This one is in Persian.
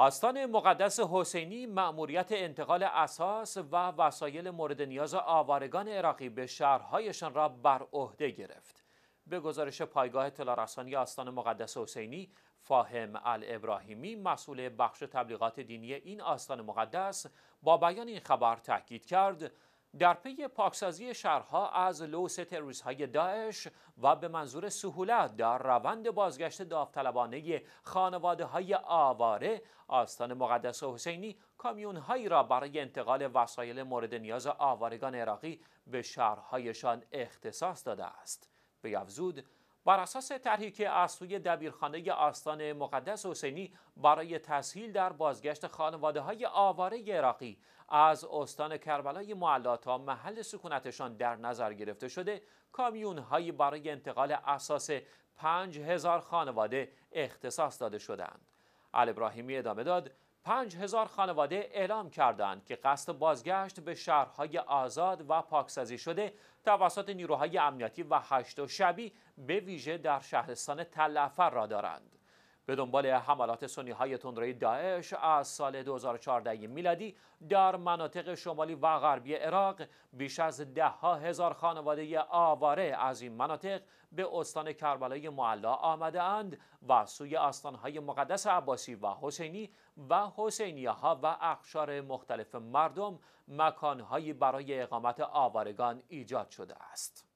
آستان مقدس حسینی مأموریت انتقال اساس و وسایل مورد نیاز آوارگان عراقی به شهرهایشان را بر عهده گرفت. به گزارش پایگاه تلارسانی آستان مقدس حسینی، فاهم الابراهیمی مسئول بخش تبلیغات دینی این آستان مقدس با بیان این خبر تاکید کرد در پی پاکسازی شهرها از لوس های داعش و به منظور سهولت در روند بازگشت داوطلبانه خانواده های آواره آستان مقدس حسینی کامیونهایی را برای انتقال وسایل مورد نیاز آوارگان عراقی به شهرهایشان اختصاص داده است به بیافزود بر اساس طرحی که از سوی دبیرخانه آستان مقدس حسینی برای تسهیل در بازگشت خانواده های آواره عراقی از استان کربلای معلا تا محل سکونتشان در نظر گرفته شده کامیون هایی برای انتقال اساس هزار خانواده اختصاص داده شدند. ابراهیمی ادامه داد پنج هزار خانواده اعلام کردند که قصد بازگشت به شهرهای آزاد و پاکسازی شده توسط نیروهای امنیتی و هشت و شبی به ویژه در شهرستان تلعفر را دارند. به دنبال حملات سنی های تندروی داعش از سال 2014 میلادی در مناطق شمالی و غربی عراق بیش از ده ها هزار خانواده آواره از این مناطق به استان کربلای معلا آمده اند و سوی های مقدس عباسی و حسینی و حسینیه ها و اخشار مختلف مردم مکانهایی برای اقامت آوارگان ایجاد شده است.